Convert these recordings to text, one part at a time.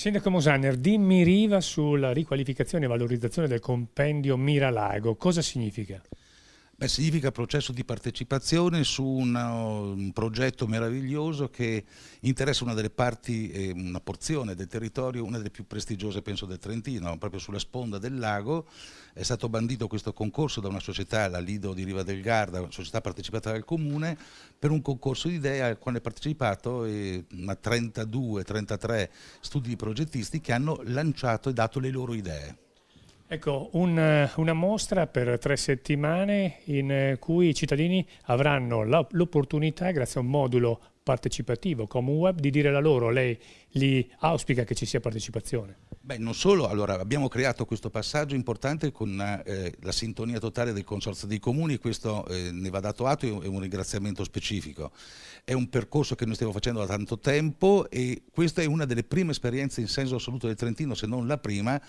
Sindaco Mosaner, dimmi riva sulla riqualificazione e valorizzazione del compendio Miralago. Cosa significa? Beh, significa processo di partecipazione su una, uh, un progetto meraviglioso che interessa una delle parti, eh, una porzione del territorio, una delle più prestigiose penso del Trentino, proprio sulla sponda del lago. È stato bandito questo concorso da una società, la Lido di Riva del Garda, una società partecipata dal comune, per un concorso di idee al quale hanno partecipato eh, 32-33 studi di progettisti che hanno lanciato e dato le loro idee. Ecco, un, eh, una mostra per tre settimane in eh, cui i cittadini avranno l'opportunità, grazie a un modulo partecipativo come web, di dire la loro. Lei li auspica che ci sia partecipazione? Beh, non solo, allora, abbiamo creato questo passaggio importante con eh, la sintonia totale del Consorzio dei Comuni, questo eh, ne va dato atto e un ringraziamento specifico. È un percorso che noi stiamo facendo da tanto tempo e questa è una delle prime esperienze in senso assoluto del Trentino, se non la prima,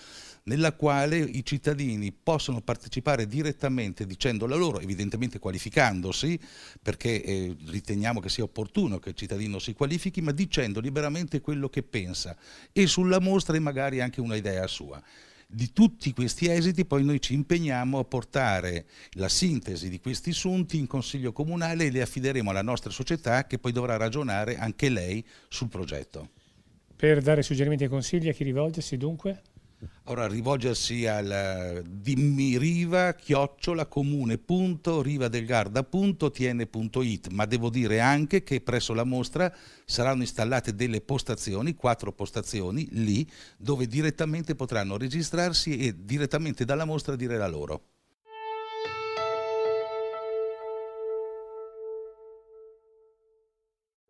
nella quale i cittadini possono partecipare direttamente dicendo la loro, evidentemente qualificandosi, perché eh, riteniamo che sia opportuno che il cittadino si qualifichi, ma dicendo liberamente quello che pensa e sulla mostra e magari anche anche un'idea sua. Di tutti questi esiti poi noi ci impegniamo a portare la sintesi di questi sunti in Consiglio Comunale e le affideremo alla nostra società che poi dovrà ragionare anche lei sul progetto. Per dare suggerimenti e consigli a chi rivolgersi dunque? Ora rivolgersi al dimmi riva chiocciola comune comune.rivadelgarda.tn.it, ma devo dire anche che presso la mostra saranno installate delle postazioni, quattro postazioni lì, dove direttamente potranno registrarsi e direttamente dalla mostra dire la loro.